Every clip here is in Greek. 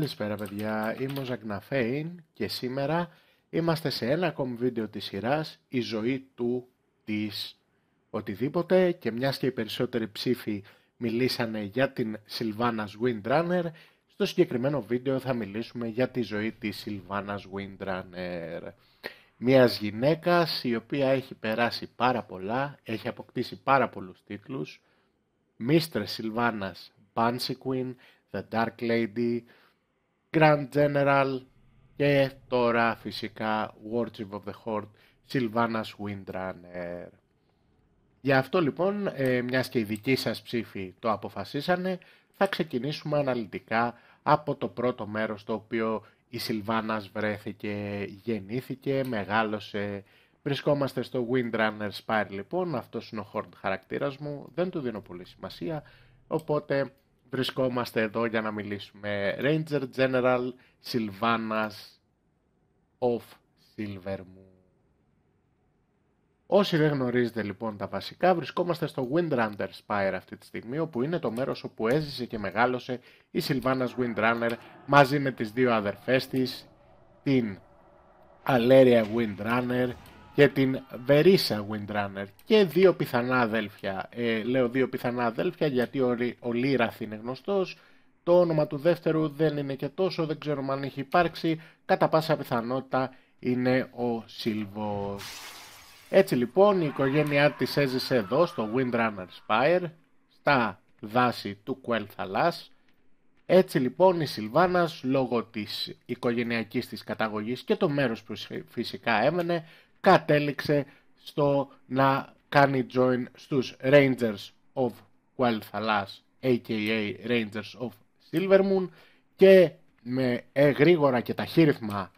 Καλησπέρα παιδιά, είμαι ο Ζαγναφέιν και σήμερα είμαστε σε ένα ακόμη βίντεο της σειράς «Η ζωή του της οτιδήποτε» και μιας και οι περισσότεροι ψήφοι μιλήσανε για την Σιλβάνας Windrunner, στο συγκεκριμένο βίντεο θα μιλήσουμε για τη ζωή της Σιλβάνας Windrunner. Μιας γυναίκας η οποία έχει περάσει πάρα πολλά, έχει αποκτήσει πάρα πολλούς τίτλους, «Mr. Σιλβάνας, Banshee Queen, The Dark Lady, Grand General και τώρα φυσικά Warship of the Horde, Sylvanas Windrunner. Για αυτό λοιπόν, ε, μιας και οι δικοί σας ψήφοι το αποφασίσανε, θα ξεκινήσουμε αναλυτικά από το πρώτο μέρος το οποίο η Σιλβάνας βρέθηκε, γεννήθηκε, μεγάλωσε. Βρισκόμαστε στο Windrunner Spire λοιπόν, αυτός είναι ο Horde χαρακτήρας μου, δεν του δίνω πολύ σημασία, οπότε βρισκόμαστε εδώ για να μιλήσουμε. Ranger General Sylvanas of Silvermoon. Όσοι δεν γνωρίζετε λοιπόν τα βασικά, βρισκόμαστε στο Windrunner Spire αυτή τη στιγμή, όπου είναι το μέρος όπου έζησε και μεγάλωσε η Sylvanas Windrunner μαζί με τις δύο αδερφές της, την Alleria Windrunner και την Βερίσα Windrunner και δύο πιθανά αδέλφια. Ε, λέω δύο πιθανά αδέλφια γιατί ο, ο Λίραθ είναι γνωστός, το όνομα του δεύτερου δεν είναι και τόσο, δεν ξέρω αν έχει υπάρξει, κατά πάσα πιθανότητα είναι ο Σίλβος. Έτσι λοιπόν η οικογένειά της έζησε εδώ στο Windrunner Spire, στα δάση του Κουέλθαλάς. Έτσι λοιπόν η Σιλβάνας λόγω της οικογενειακής της καταγωγής και το μέρος που φυσικά έμενε κατέληξε στο να κάνει join στους Rangers of Guelthalas a.k.a. Rangers of Silvermoon και με ε, γρήγορα και ταχύρυθμα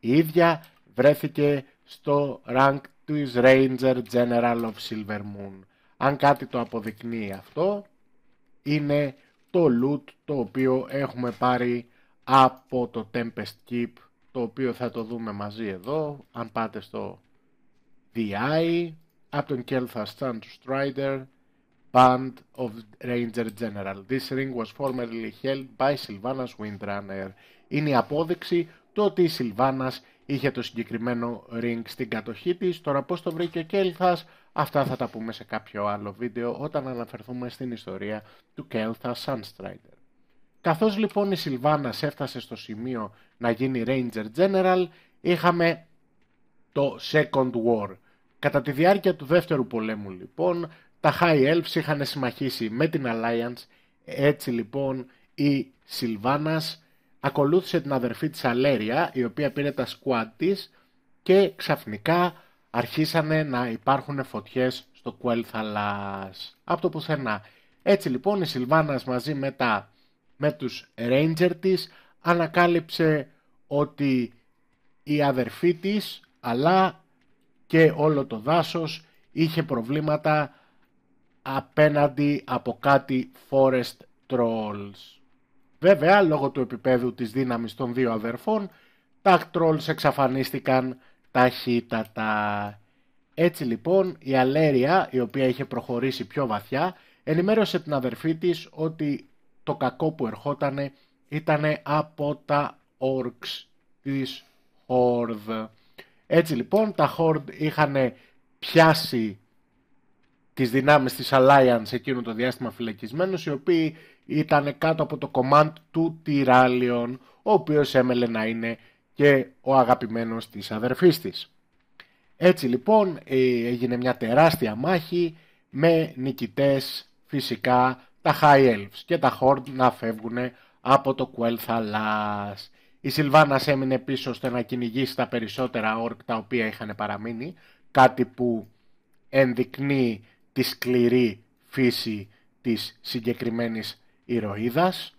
η ίδια βρέθηκε στο rank του Ranger General of Silvermoon. Αν κάτι το αποδεικνύει αυτό, είναι το loot το οποίο έχουμε πάρει από το Tempest Keep, το οποίο θα το δούμε μαζί εδώ. Αν πάτε στο DI από τον Κέλθα Σταντ Σαντ-Στράιντερ, Band of Ranger General. This ring was formerly held by Sylvanas Windrunner. Είναι η απόδειξη το ότι η Sylvanas είχε το συγκεκριμένο ring στην κατοχή της. Τώρα πώς το βρήκε ο Κέλθας, αυτά θα τα πούμε σε κάποιο άλλο βίντεο όταν αναφερθούμε στην ιστορία του Κέλθα Sunstrider. Καθώς λοιπόν η Sylvanas έφτασε στο σημείο να γίνει Ranger General, είχαμε το Second War, Κατά τη διάρκεια του δεύτερου πολέμου λοιπόν, τα High Elves είχαν συμμαχήσει με την Alliance, έτσι λοιπόν η Σιλβάνας ακολούθησε την αδερφή της Αλέρια, η οποία πήρε τα squad και ξαφνικά αρχίσανε να υπάρχουν φωτιές στο Κουέλθαλας, από το πουθενά. Έτσι λοιπόν η Σιλβάνας μαζί με, τα, με τους Ranger της ανακάλυψε ότι η αδερφή της αλλά και όλο το δάσος είχε προβλήματα απέναντι από κάτι Forest Trolls. Βέβαια, λόγω του επίπεδου της δύναμης των δύο αδερφών, τα Trolls εξαφανίστηκαν ταχύτατα. Έτσι λοιπόν, η Αλέρια, η οποία είχε προχωρήσει πιο βαθιά, ενημέρωσε την αδερφή της ότι το κακό που ερχότανε ήταν από τα Orcs της Horde. Έτσι λοιπόν τα Horde είχαν πιάσει τις δυνάμεις της Alliance εκείνο το διάστημα φυλακισμένους οι οποίοι ήταν κάτω από το command του Τιράλιον ο οποίος έμελε να είναι και ο αγαπημένος της αδερφής της. Έτσι λοιπόν ε, έγινε μια τεράστια μάχη με νικητές φυσικά τα High Elves και τα Horde να φεύγουν από το Κουέλθαλάς. Η Σιλβάνα έμεινε πίσω ώστε να κυνηγήσει τα περισσότερα όρκ τα οποία είχαν παραμείνει, κάτι που ενδεικνύει τη σκληρή φύση της συγκεκριμένης ηρωίδας.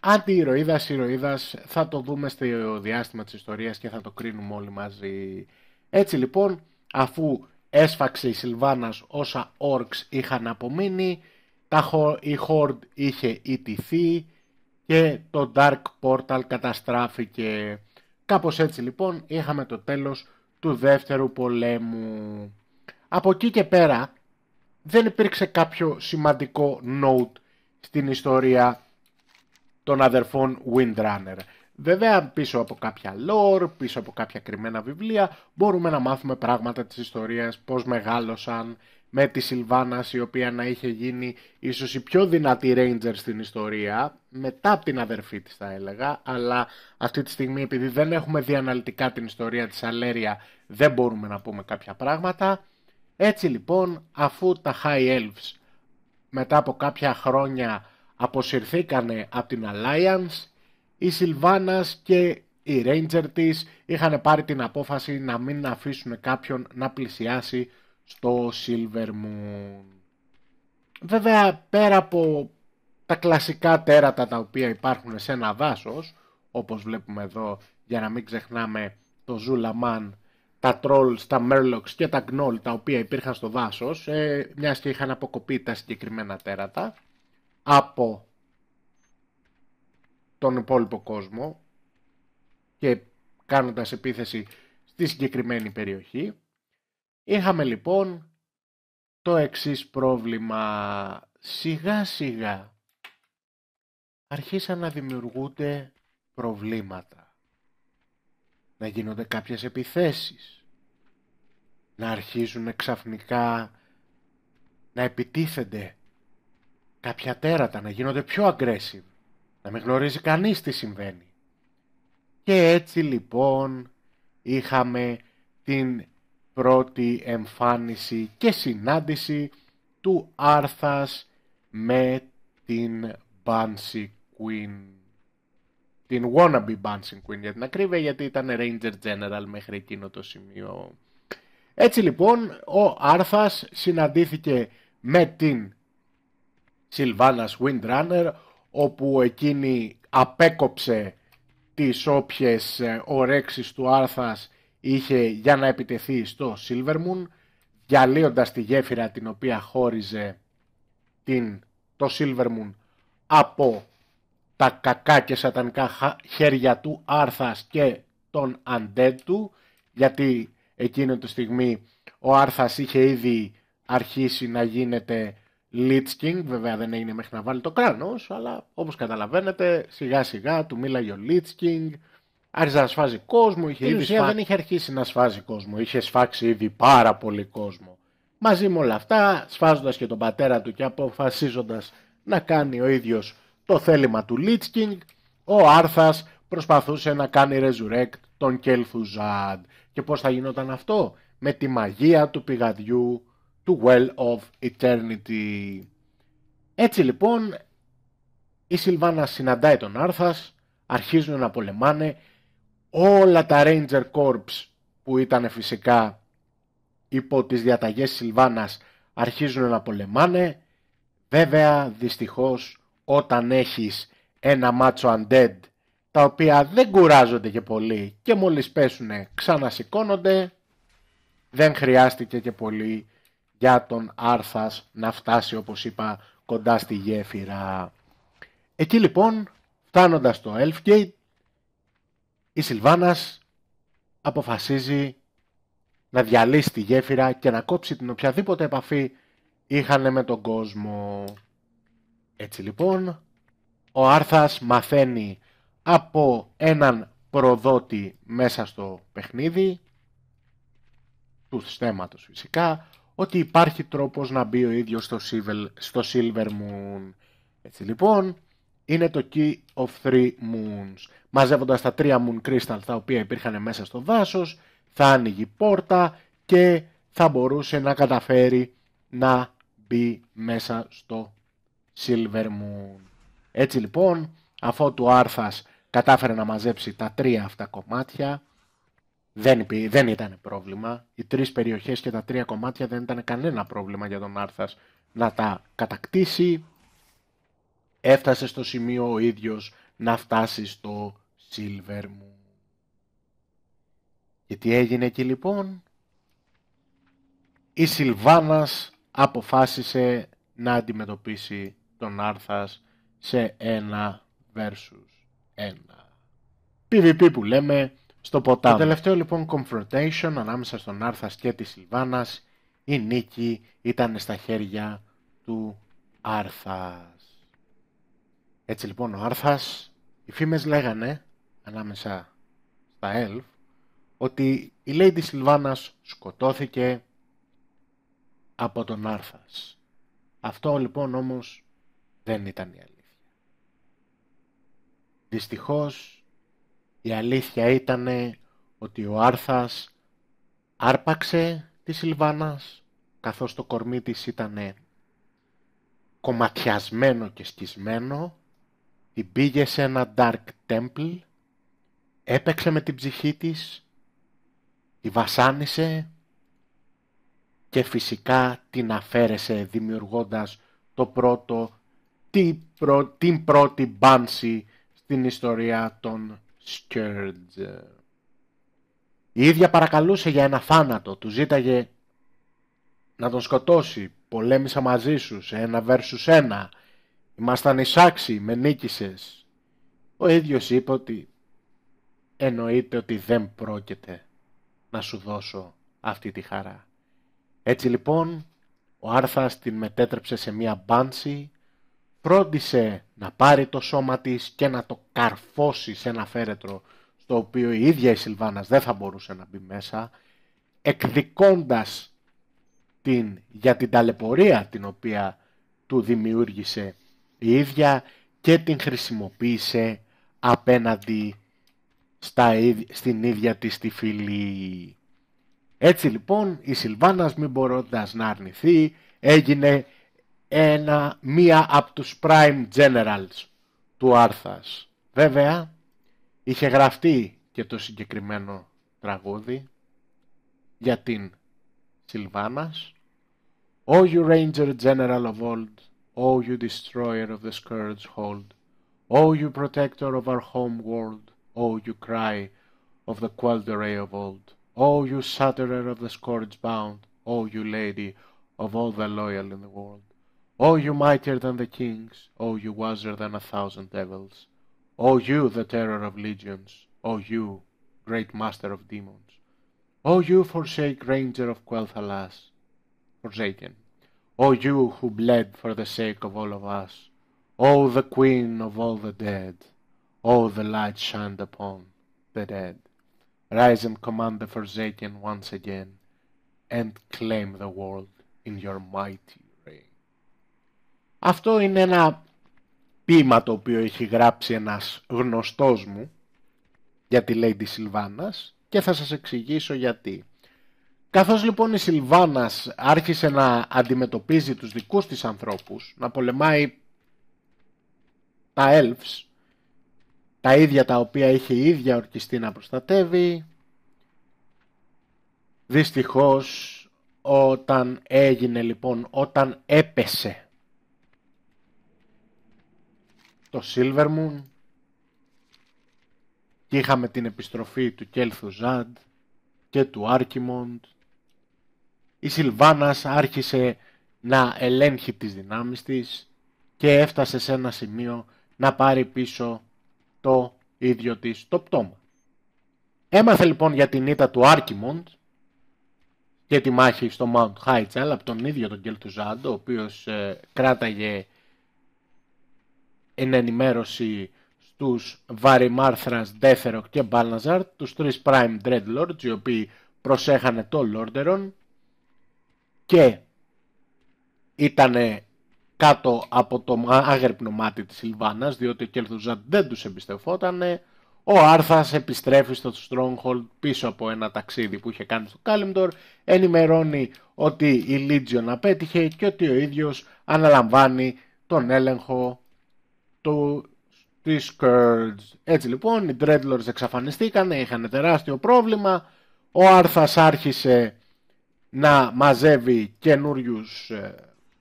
Αντί ηρωίδας, θα το δούμε στο διάστημα της ιστορίας και θα το κρίνουμε όλοι μαζί. Έτσι λοιπόν, αφού έσφαξε η Σιλβάνας όσα όρκς είχαν απομείνει, τα, η Χόρντ είχε ιτηθεί, και το Dark Portal καταστράφηκε. Κάπως έτσι λοιπόν είχαμε το τέλος του δεύτερου πολέμου. Από εκεί και πέρα δεν υπήρξε κάποιο σημαντικό note στην ιστορία των αδερφών Windrunner. Βέβαια πίσω από κάποια lore, πίσω από κάποια κρυμμένα βιβλία μπορούμε να μάθουμε πράγματα της ιστορίας, πώς μεγάλωσαν, με τη Σιλβάνας η οποία να είχε γίνει ίσως η πιο δυνατή Ranger στην ιστορία μετά από την αδερφή της θα έλεγα αλλά αυτή τη στιγμή επειδή δεν έχουμε διαναλυτικά την ιστορία της Αλέρια δεν μπορούμε να πούμε κάποια πράγματα έτσι λοιπόν αφού τα High Elves μετά από κάποια χρόνια αποσυρθήκανε από την Alliance η Σιλβάνας και οι Ranger της είχαν πάρει την απόφαση να μην αφήσουν κάποιον να πλησιάσει στο Silver Moon. Βέβαια πέρα από τα κλασικά τέρατα τα οποία υπάρχουν σε ένα δάσος, όπως βλέπουμε εδώ για να μην ξεχνάμε το Zulaman, τα Trolls, τα Merlocks και τα Gnoll τα οποία υπήρχαν στο δάσος, ε, μιας και είχαν αποκοπεί τα συγκεκριμένα τέρατα από τον υπόλοιπο κόσμο και κάνοντας επίθεση στη συγκεκριμένη περιοχή. Είχαμε λοιπόν το εξής πρόβλημα. Σιγά σιγά αρχίσαν να δημιουργούνται προβλήματα. Να γίνονται κάποιες επιθέσεις. Να αρχίζουν ξαφνικά να επιτίθενται κάποια τέρατα, να γίνονται πιο aggressive. Να μην γνωρίζει κανείς τι συμβαίνει. Και έτσι λοιπόν είχαμε την πρώτη εμφάνιση και συνάντηση του Άρθας με την Banshee Queen. Την wannabe Banshee Queen για την ακρίβεια γιατί ήταν Ranger General μέχρι εκείνο το σημείο. Έτσι λοιπόν ο Άρθας συναντήθηκε με την Sylvanas Windrunner όπου εκείνη απέκοψε τις όποιες ορέξεις ε, του Άρθας είχε για να επιτεθεί στο Silvermoon, διαλύοντας τη γέφυρα την οποία χώριζε την, το Silvermoon από τα κακά και σατανικά χέρια του Άρθας και των Undead του, γιατί εκείνη τη στιγμή ο Άρθας είχε ήδη αρχίσει να γίνεται Lich King, βέβαια δεν έγινε μέχρι να βάλει το κράνος, αλλά όπως καταλαβαίνετε σιγά σιγά του μίλαγε ο Lich King, άρχισε να σφάζει κόσμο. Είχε ουσία σφά... δεν είχε αρχίσει να σφάζει κόσμο. Είχε σφάξει ήδη πάρα πολύ κόσμο. Μαζί με όλα αυτά, σφάζοντας και τον πατέρα του και αποφασίζοντας να κάνει ο ίδιος το θέλημα του Λίτσκινγκ, ο Άρθας προσπαθούσε να κάνει resurrect τον Κελθουζάντ. Και πώς θα γινόταν αυτό? Με τη μαγεία του πηγαδιού του Well of Eternity. Έτσι λοιπόν, η Σιλβάνα συναντάει τον Άρθας, αρχίζουν να πολεμάνε, όλα τα Ranger Corps που ήταν φυσικά υπό τις διαταγές Σιλβάνας αρχίζουν να πολεμάνε. Βέβαια, δυστυχώς, όταν έχεις ένα μάτσο undead, τα οποία δεν κουράζονται και πολύ και μόλις πέσουνε, ξανασηκώνονται, δεν χρειάστηκε και πολύ για τον Άρθας να φτάσει, όπως είπα, κοντά στη γέφυρα. Εκεί λοιπόν, φτάνοντας στο Elfgate, η Σιλβάνας αποφασίζει να διαλύσει τη γέφυρα και να κόψει την οποιαδήποτε επαφή είχαν με τον κόσμο. Έτσι λοιπόν, ο Άρθας μαθαίνει από έναν προδότη μέσα στο παιχνίδι, του Στέματος φυσικά, ότι υπάρχει τρόπος να μπει ο ίδιος στο Silver Moon. Έτσι λοιπόν, είναι το Key of Three Moons. Μαζεύοντας τα τρία Moon Crystals τα οποία υπήρχαν μέσα στο δάσος, θα άνοιγε πόρτα και θα μπορούσε να καταφέρει να μπει μέσα στο Silver Moon. Έτσι λοιπόν, αφού του Άρθας κατάφερε να μαζέψει τα τρία αυτά κομμάτια, δεν, υπή, δεν ήταν πρόβλημα. Οι τρεις περιοχές και τα τρία κομμάτια δεν ήταν κανένα πρόβλημα για τον Άρθας να τα κατακτήσει έφτασε στο σημείο ο ίδιος να φτάσει στο silver μου. Και τι έγινε εκεί λοιπόν. Η Σιλβάνας αποφάσισε να αντιμετωπίσει τον Άρθας σε ένα versus ένα. PvP που λέμε στο ποτάμι. Το τελευταίο λοιπόν confrontation ανάμεσα στον Άρθας και τη Σιλβάνας η νίκη ήταν στα χέρια του Άρθας. Έτσι λοιπόν ο Άρθας, οι φήμες λέγανε, ανάμεσα στα Ελφ, ότι η Lady Σιλβάνας σκοτώθηκε από τον Άρθας. Αυτό λοιπόν όμως δεν ήταν η αλήθεια. Δυστυχώς η αλήθεια ήταν ότι ο Άρθας άρπαξε τη Σιλβάνας καθώς το κορμί της ήταν κομματιασμένο και σκισμένο την πήγε σε ένα dark temple, έπαιξε με την ψυχή της, τη βασάνισε και φυσικά την αφαίρεσε δημιουργώντας το πρώτο, την πρώτη μπάνση στην ιστορία των Scourge. Η ίδια παρακαλούσε για ένα θάνατο, του ζήταγε να τον σκοτώσει, πολέμησα μαζί σου σε ένα versus ένα, μας θα με νίκησες. Ο ίδιος είπε ότι εννοείται ότι δεν πρόκειται να σου δώσω αυτή τη χαρά. Έτσι λοιπόν, ο Άρθας την μετέτρεψε σε μία μπάνση, φρόντισε να πάρει το σώμα της και να το καρφώσει σε ένα φέρετρο στο οποίο η ίδια η Σιλβάνας δεν θα μπορούσε να μπει μέσα, εκδικώντας την, για την ταλαιπωρία την οποία του δημιούργησε η ίδια και την χρησιμοποίησε απέναντι στα, στην ίδια της τη φυλή. Έτσι λοιπόν η Σιλβάνας μην μπορώντας να αρνηθεί έγινε ένα, μία από τους prime generals του Άρθας. Βέβαια είχε γραφτεί και το συγκεκριμένο τραγούδι για την Σιλβάνας. Ο you Ranger General of Old O you destroyer of the scourge hold, O you protector of our home world, O you cry of the Qualdaray of old, O you shatterer of the scourge bound, O you lady of all the loyal in the world, O you mightier than the kings, O you wiser than a thousand devils, O you the terror of legions, O you great master of demons, O you forsake ranger of Quel'Thalas, Forsaken. O you who bled for the sake of all of us, O the queen of all the dead, O the light shined upon the dead, rise and command the Forsaken once again, and claim the world in your mighty reign. Αυτό είναι ένα πείμα το οποίο έχει γράψει ένας γνωστός μου για τη Lady Sylvanas και θα σας εξηγήσω γιατί. Καθώς λοιπόν η Σιλβάνας άρχισε να αντιμετωπίζει τους δικούς της ανθρώπους, να πολεμάει τα elves, τα ίδια τα οποία είχε η ίδια ορκιστή να προστατεύει, δυστυχώς όταν έγινε λοιπόν, όταν έπεσε το Silvermoon, και είχαμε την επιστροφή του Κέλθου Ζαντ και του Άρκιμοντ η Σιλβάνας άρχισε να ελέγχει τις δυνάμεις της και έφτασε σε ένα σημείο να πάρει πίσω το ίδιο της το πτώμα. Έμαθε λοιπόν για την ήττα του Άρκιμοντ και τη μάχη στο Mount Χάιτσαλ από τον ίδιο τον Κελτουζάντο ο οποίος ε, κράταγε εν ενημέρωση στους Βαριμάρθρας, Ντέφεροκ και Μπάλναζαρτ, τους τρεις Prime Dreadlords, οι οποίοι προσέχανε το λόρτερον και ήταν κάτω από το άγρυπνο μάτι της Σιλβάνας, διότι ο Κελθουζάν δεν τους εμπιστευόταν. Ο Άρθας επιστρέφει στο Stronghold πίσω από ένα ταξίδι που είχε κάνει στο Κάλιμντορ, ενημερώνει ότι η Λίτζιον απέτυχε και ότι ο ίδιος αναλαμβάνει τον έλεγχο του της Έτσι λοιπόν, οι Dreadlords εξαφανιστήκανε, είχαν τεράστιο πρόβλημα, ο Άρθας άρχισε να μαζεύει καινούριους ε,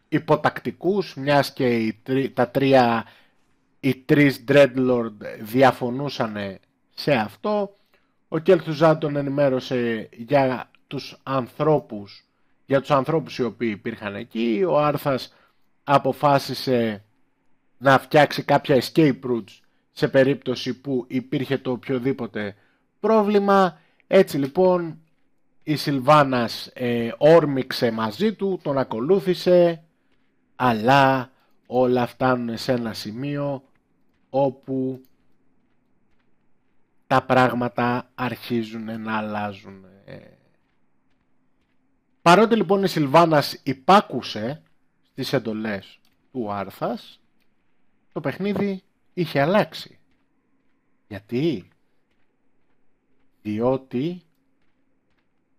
υποτακτικούς, μιας και οι, τα τρία, οι τρεις Dreadlord διαφωνούσαν σε αυτό. Ο Κέλθουζάν τον ενημέρωσε για τους ανθρώπους, για τους ανθρώπους οι οποίοι υπήρχαν εκεί. Ο Άρθας αποφάσισε να φτιάξει κάποια escape routes σε περίπτωση που υπήρχε το οποιοδήποτε πρόβλημα. Έτσι λοιπόν η Σιλβάνας ε, όρμηξε μαζί του, τον ακολούθησε, αλλά όλα φτάνουν σε ένα σημείο όπου τα πράγματα αρχίζουν να αλλάζουν. Ε, παρότι λοιπόν η Σιλβάνας υπάκουσε στις εντολές του Άρθας, το παιχνίδι είχε αλλάξει. Γιατί? Διότι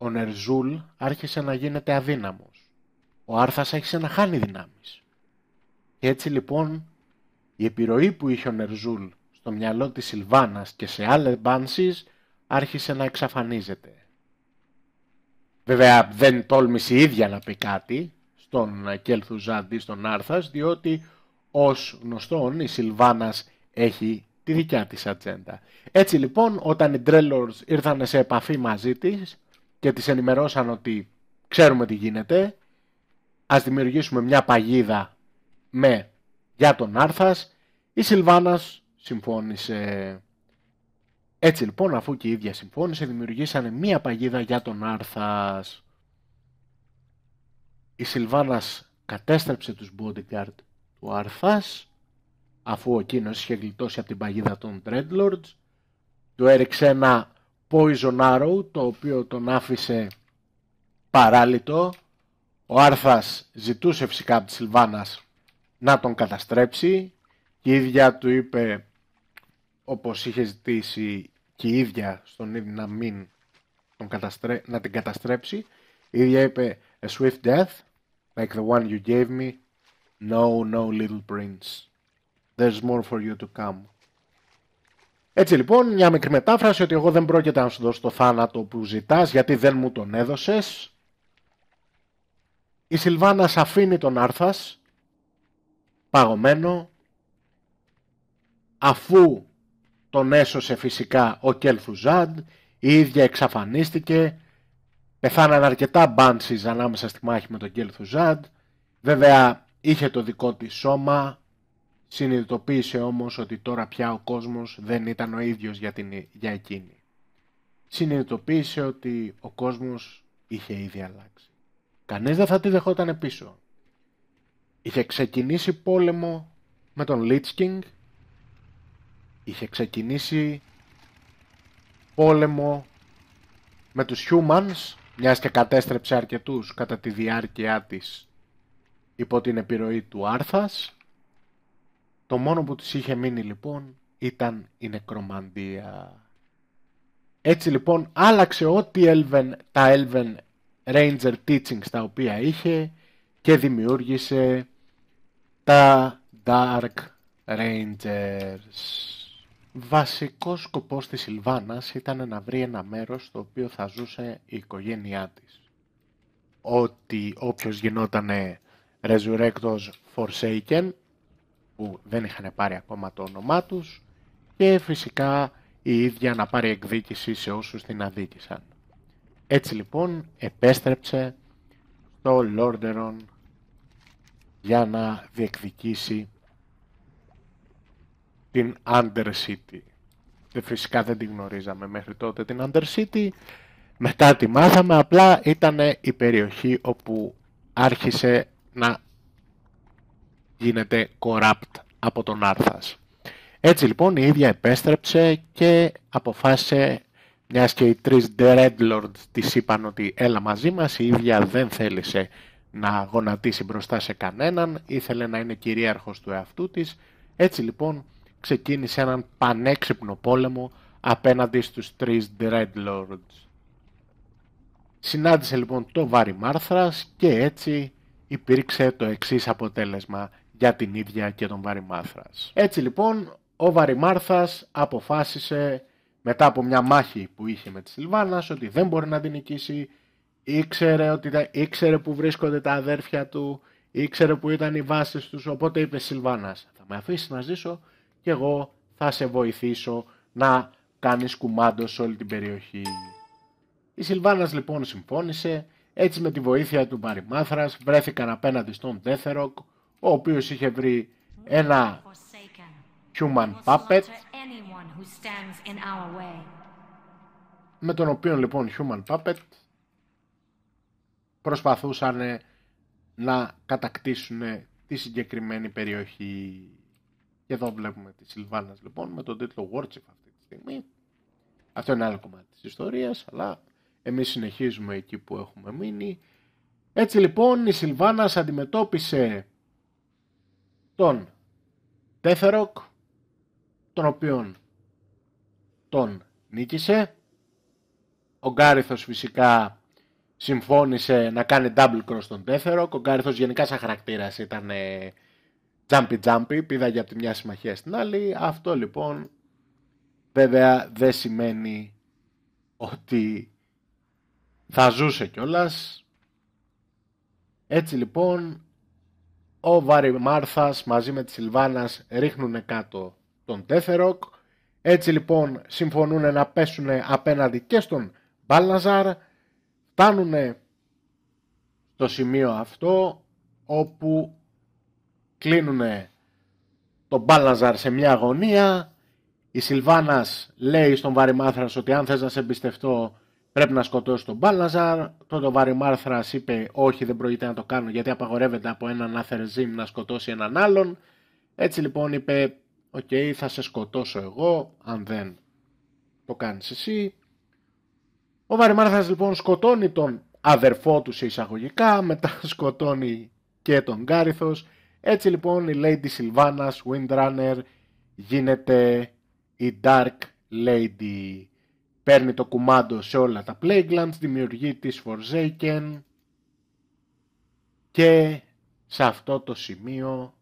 ο Νερζούλ άρχισε να γίνεται αδύναμος. Ο Άρθας άρχισε να χάνει δυνάμεις. Και έτσι λοιπόν η επιρροή που είχε ο Νερζούλ στο μυαλό της Σιλβάνας και σε άλλες μπάνσεις άρχισε να εξαφανίζεται. Βέβαια δεν τόλμησε η ίδια να πει κάτι στον Κελθουζάντη, στον Άρθας, διότι ως γνωστόν η Σιλβάνας έχει τη δικιά της ατζέντα. Έτσι λοιπόν όταν οι Drellors ήρθαν σε επαφή μαζί της και τις ενημερώσαν ότι ξέρουμε τι γίνεται, ας δημιουργήσουμε μια παγίδα με για τον Άρθας, η Σιλβάνας συμφώνησε. Έτσι λοιπόν, αφού και η ίδια συμφώνησε, δημιουργήσανε μία παγίδα για τον Άρθας. Η Σιλβάνας κατέστρεψε τους bodyguard του Άρθας, αφού ο είχε γλιτώσει από την παγίδα των Dreadlords, του έριξε ένα Poison Arrow, το οποίο τον άφησε παράλυτο. Ο Άρθας ζητούσε φυσικά από τη Σιλβάνας να τον καταστρέψει. Η ίδια του είπε, όπως είχε ζητήσει και η ίδια στον ίδιο να τον να την καταστρέψει. Η ίδια είπε, a swift death, like the one you gave me. No, no, little prince. There's more for you to come. Έτσι λοιπόν, μια μικρή μετάφραση ότι εγώ δεν πρόκειται να σου δώσω το θάνατο που ζητάς γιατί δεν μου τον έδωσες. Η Σιλβάνα αφήνει τον Άρθας παγωμένο αφού τον έσωσε φυσικά ο Κελθουζάντ η ίδια εξαφανίστηκε πεθάναν αρκετά μπάνσεις ανάμεσα στη μάχη με τον Κελθουζάντ βέβαια είχε το δικό της σώμα Συνειδητοποίησε όμως ότι τώρα πια ο κόσμος δεν ήταν ο ίδιος για, την, για εκείνη. Συνειδητοποίησε ότι ο κόσμος είχε ήδη αλλάξει. Κανείς δεν θα τη δεχόταν πίσω. Είχε ξεκινήσει πόλεμο με τον Λίτσκινγκ. Είχε ξεκινήσει πόλεμο με τους humans, μιας και κατέστρεψε αρκετούς κατά τη διάρκεια της υπό την επιρροή του Άρθας. Το μόνο που της είχε μείνει λοιπόν ήταν η νεκρομαντία. Έτσι λοιπόν άλλαξε ό,τι Elven, τα Elven Ranger Teachings τα οποία είχε και δημιούργησε τα Dark Rangers. Βασικός σκοπός της Σιλβάνας ήταν να βρει ένα μέρος στο οποίο θα ζούσε η οικογένειά της. Ότι όποιος γινότανε Resurrectos Forsaken που δεν είχαν πάρει ακόμα το όνομά τους και φυσικά η ίδια να πάρει εκδίκηση σε όσους την αδίκησαν. Έτσι λοιπόν επέστρεψε το Λόρντερον για να διεκδικήσει την Undercity. Και φυσικά δεν την γνωρίζαμε μέχρι τότε την Undercity. Μετά τη μάθαμε, απλά ήταν η περιοχή όπου άρχισε να γίνεται corrupt από τον Άρθας. Έτσι λοιπόν η ίδια επέστρεψε και αποφάσισε, μιας και οι τρεις Red Lords της είπαν ότι έλα μαζί μας, η ίδια δεν θέλησε να γονατίσει μπροστά σε κανέναν, ήθελε να είναι κυρίαρχος του εαυτού της. Έτσι λοιπόν ξεκίνησε έναν πανέξυπνο πόλεμο απέναντι στους τρεις Dread Lords. Συνάντησε λοιπόν το βάρη Μάρθρας και έτσι υπήρξε το εξής αποτέλεσμα για την ίδια και τον Βαριμάρθρας. Έτσι λοιπόν, ο Μάρθας αποφάσισε μετά από μια μάχη που είχε με τη Σιλβάνας ότι δεν μπορεί να την νικήσει, ήξερε, ότι, ήξερε που βρίσκονται τα αδέρφια του, ήξερε που ήταν οι βάσεις τους, οπότε είπε Σιλβάνας θα με αφήσεις να ζήσω και εγώ θα σε βοηθήσω να κάνεις κουμάντο σε όλη την περιοχή. Η Σιλβάνας λοιπόν συμφώνησε, έτσι με τη βοήθεια του Μπαριμάθρας βρέθηκαν απέναντι στον Τέθεροκ, ο οποίος είχε βρει ένα human puppet με τον οποίο λοιπόν human puppet προσπαθούσαν να κατακτήσουν τη συγκεκριμένη περιοχή. Και εδώ βλέπουμε τη Σιλβάνας λοιπόν με τον τίτλο Warchief αυτή τη στιγμή. Αυτό είναι άλλο κομμάτι της ιστορίας, αλλά εμείς συνεχίζουμε εκεί που έχουμε μείνει. Έτσι λοιπόν η Σιλβάνας αντιμετώπισε τον Τέθεροκ, τον οποίον τον νίκησε. Ο Γκάριθος φυσικά συμφώνησε να κάνει double cross τον Τέθεροκ. Ο Γκάριθος γενικά σαν χαρακτήρας ήταν jumpy jumpy, πήδαγε για τη μια συμμαχία στην άλλη. Αυτό λοιπόν βέβαια δεν σημαίνει ότι θα ζούσε κιόλας. Έτσι λοιπόν ο Βάρη Μάρθας μαζί με τη Σιλβάνας ρίχνουν κάτω τον Τέθεροκ. Έτσι λοιπόν συμφωνούν να πέσουν απέναντι και στον Μπάλναζαρ. Φτάνουν στο σημείο αυτό όπου κλείνουν τον Μπάλναζαρ σε μια αγωνία. Η Σιλβάνας λέει στον Μάρθας ότι αν θες να σε εμπιστευτώ πρέπει να σκοτώσει τον Μπάλαζαρ. Τότε ο Βάρη Μάρθρας είπε: Όχι, δεν πρόκειται να το κάνω γιατί απαγορεύεται από έναν ζύμ να σκοτώσει έναν άλλον. Έτσι λοιπόν είπε: Οκ, θα σε σκοτώσω εγώ, αν δεν το κάνεις εσύ. Ο Βάρη Μάρθρας λοιπόν σκοτώνει τον αδερφό του σε εισαγωγικά, μετά σκοτώνει και τον Γκάριθο. Έτσι λοιπόν η Lady Sylvanas Windrunner γίνεται η Dark Lady παίρνει το κουμάντο σε όλα τα Playgrounds, δημιουργεί τη Forsaken και σε αυτό το σημείο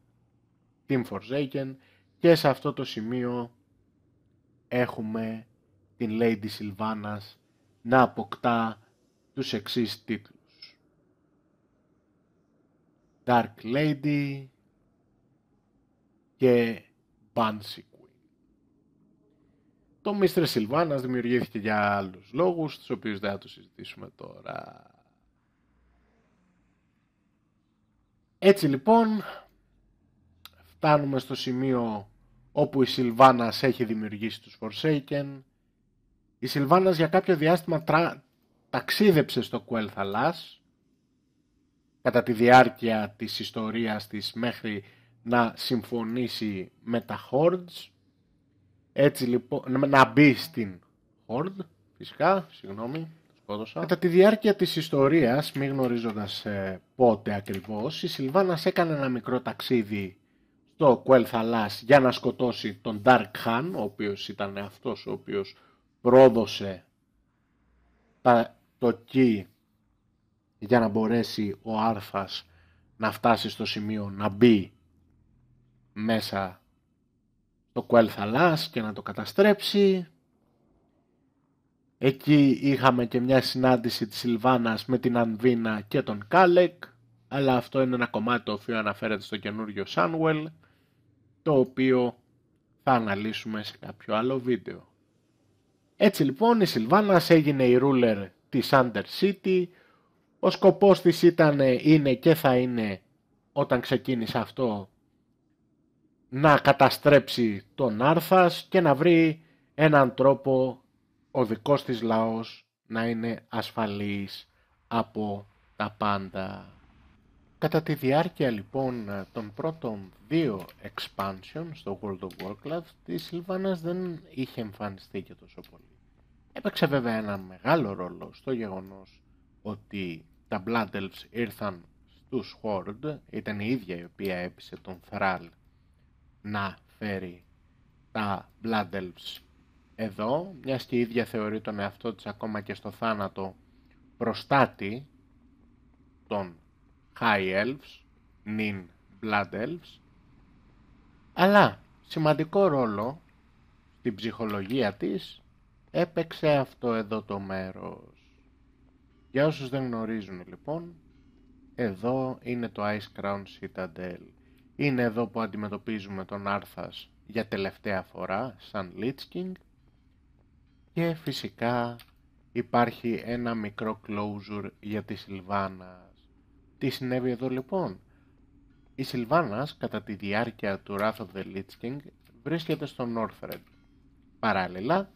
την Forsaken και σε αυτό το σημείο έχουμε την Lady Sylvanas να αποκτά τους εξής τίτλους. Dark Lady και Banshee. Το Mr. Σιλβάνας δημιουργήθηκε για άλλους λόγους, τους οποίους δεν θα τους συζητήσουμε τώρα. Έτσι λοιπόν, φτάνουμε στο σημείο όπου η Σιλβάνας έχει δημιουργήσει τους Forsaken. Η Σιλβάνας για κάποιο διάστημα ταξίδεψε στο Κουέλθαλάς, κατά τη διάρκεια της ιστορίας της μέχρι να συμφωνήσει με τα Hordes έτσι λοιπόν, να μπει στην Horde, φυσικά, συγγνώμη, σκότωσα. Κατά τη διάρκεια της ιστορίας, μη γνωρίζοντας ε, πότε ακριβώς, η Σιλβάνας έκανε ένα μικρό ταξίδι στο Κουέλθαλάς για να σκοτώσει τον Dark Χαν, ο οποίος ήταν αυτός ο οποίος πρόδωσε το key για να μπορέσει ο Άρθας να φτάσει στο σημείο να μπει μέσα το κουέλ και να το καταστρέψει. Εκεί είχαμε και μια συνάντηση της Σιλβάνας με την Ανβίνα και τον Κάλεκ, αλλά αυτό είναι ένα κομμάτι το οποίο αναφέρεται στο καινούριο Σάνουελ, το οποίο θα αναλύσουμε σε κάποιο άλλο βίντεο. Έτσι λοιπόν η Σιλβάνας έγινε η ρούλερ της City. ο σκοπός της ήταν, είναι και θα είναι όταν ξεκίνησε αυτό να καταστρέψει τον Άρθας και να βρει έναν τρόπο ο δικός της λαός να είναι ασφαλής από τα πάντα. Κατά τη διάρκεια λοιπόν των πρώτων δύο expansion στο World of Warcraft, η Sylvanas δεν είχε εμφανιστεί και τόσο πολύ. Έπαιξε βέβαια ένα μεγάλο ρόλο στο γεγονός ότι τα Blood Elves ήρθαν στους Horde, ήταν η ίδια η οποία έπεισε τον Thrall να φέρει τα Blood Elves εδώ, μιας και η ίδια θεωρεί τον εαυτό της ακόμα και στο θάνατο προστάτη των High Elves, νυν Blood Elves, αλλά σημαντικό ρόλο στην ψυχολογία της έπαιξε αυτό εδώ το μέρος. Για όσους δεν γνωρίζουν λοιπόν, εδώ είναι το Ice Crown Citadel. Είναι εδώ που αντιμετωπίζουμε τον Άρθας για τελευταία φορά, σαν Λίτσκινγκ. Και φυσικά υπάρχει ένα μικρό closure για τη Σιλβάνας. Τι συνέβη εδώ λοιπόν. Η Σιλβάνας κατά τη διάρκεια του Wrath of the Lich King βρίσκεται στο Northred. Παράλληλα,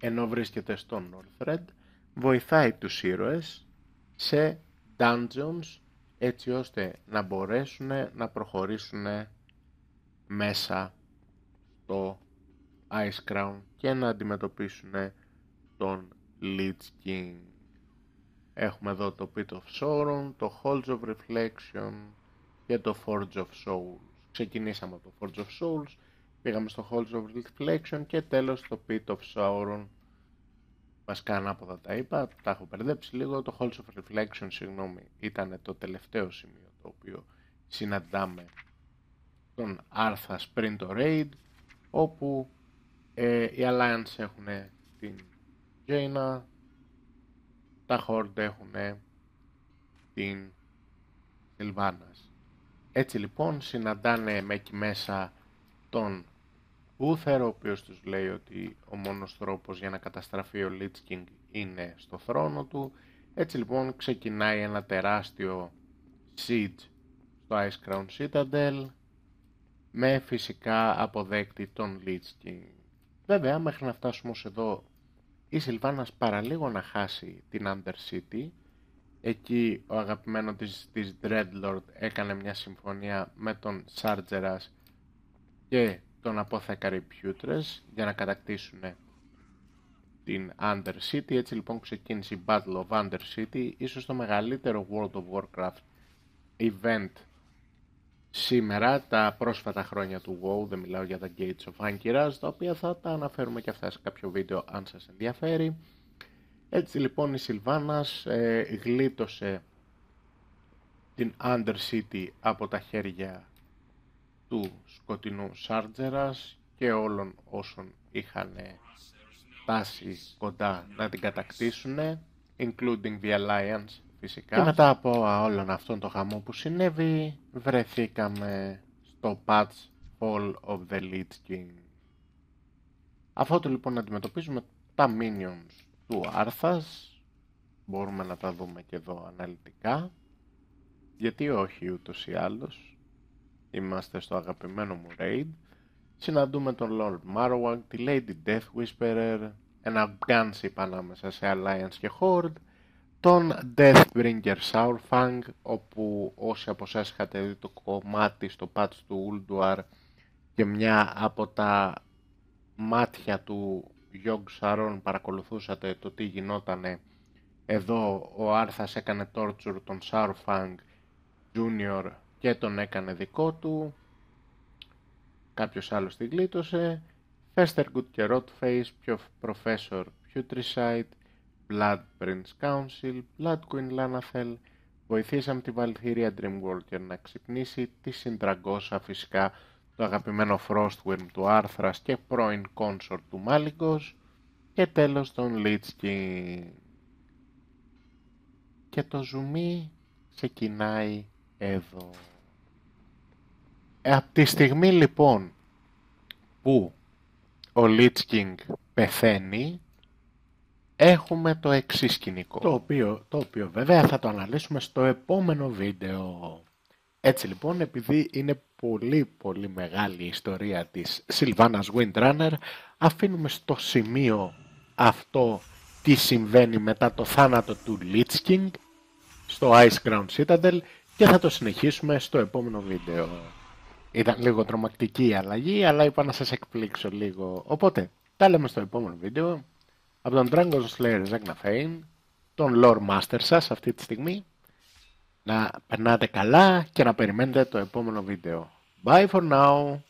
ενώ βρίσκεται στο Northred, βοηθάει τους ήρωες σε dungeons έτσι ώστε να μπορέσουν να προχωρήσουν μέσα το Ice Crown και να αντιμετωπίσουν τον Lich King. Έχουμε εδώ το Pit of Sauron, το Halls of Reflection και το Forge of Souls. Ξεκινήσαμε από το Forge of Souls, πήγαμε στο Halls of Reflection και τέλος το Pit of Sauron Βασικά ανάποδα τα είπα, τα έχω μπερδέψει λίγο. Το Halls of Reflection, συγγνώμη, ήταν το τελευταίο σημείο το οποίο συναντάμε τον Άρθας πριν το Raid, όπου ε, οι Alliance έχουν την Jaina, τα Horde έχουν την Sylvanas. Έτσι λοιπόν συναντάνε με εκεί μέσα τον Ούθερο ο οποίος τους λέει ότι ο μόνος τρόπος για να καταστραφεί ο Λίτσκινγκ είναι στο θρόνο του. Έτσι λοιπόν ξεκινάει ένα τεράστιο siege στο Ice Crown Citadel με φυσικά αποδέκτη τον Λίτσκινγκ Βέβαια μέχρι να φτάσουμε ως εδώ η Σιλβάνας παραλίγο να χάσει την City. εκεί ο αγαπημένος της, της Dreadlord έκανε μια συμφωνία με τον Σάρτζερας και τον αποθεκαρή πιούτρες για να κατακτήσουν την Under City. Έτσι λοιπόν ξεκίνησε η Battle of Under City, ίσως το μεγαλύτερο World of Warcraft event σήμερα, τα πρόσφατα χρόνια του WoW, δεν μιλάω για τα Gates of Ankyras, τα οποία θα τα αναφέρουμε και αυτά σε κάποιο βίντεο αν σας ενδιαφέρει. Έτσι λοιπόν η Σιλβάνας ε, γλίτωσε την Under City από τα χέρια του σκοτεινού Σάρτζερας και όλων όσων είχαν τάση κοντά να την κατακτήσουν, including the Alliance φυσικά. Και μετά από όλον αυτόν το χαμό που συνέβη, βρεθήκαμε στο patch Fall of the Lich King. το λοιπόν αντιμετωπίζουμε τα minions του Άρθας, μπορούμε να τα δούμε και εδώ αναλυτικά, γιατί όχι ούτως ή άλλως, Είμαστε στο αγαπημένο μου raid. Συναντούμε τον Lord Marowak, τη Lady Death Whisperer, ένα γκάνσι πανάμεσα σε Alliance και Horde, τον Deathbringer Saurfang, όπου όσοι από εσάς είχατε δει το κομμάτι στο patch του Ulduar και μια από τα μάτια του yogg saron παρακολουθούσατε το τι γινότανε εδώ ο Άρθας έκανε torture τον Saurfang Junior και τον έκανε δικό του. Κάποιος άλλος την γλίτωσε. Good και Rotface, πιο Professor Putricide, Blood Prince Council, Blood Queen Lanathel, βοηθήσαμε τη Βαλθύρια Dreamwalker να ξυπνήσει, τη Συντραγκώσα φυσικά, το αγαπημένο Frostworm του Άρθρας και πρώην Consort του μάλικος και τέλος τον Λίτσκι. Και το ζουμί ξεκινάει εδώ. Από τη στιγμή λοιπόν που ο Λίτσκινγκ πεθαίνει, έχουμε το εξής σκηνικό. Το οποίο, το οποίο βέβαια θα το αναλύσουμε στο επόμενο βίντεο. Έτσι λοιπόν, επειδή είναι πολύ πολύ μεγάλη η ιστορία της Sylvanas Windrunner, αφήνουμε στο σημείο αυτό τι συμβαίνει μετά το θάνατο του Lich στο Ice Crown Citadel και θα το συνεχίσουμε στο επόμενο βίντεο. Ήταν λίγο τρομακτική η αλλαγή, αλλά είπα να σας εκπλήξω λίγο. Οπότε, τα λέμε στο επόμενο βίντεο. Από τον Dragon Slayer Zegna τον Lore Master σας αυτή τη στιγμή. Να περνάτε καλά και να περιμένετε το επόμενο βίντεο. Bye for now!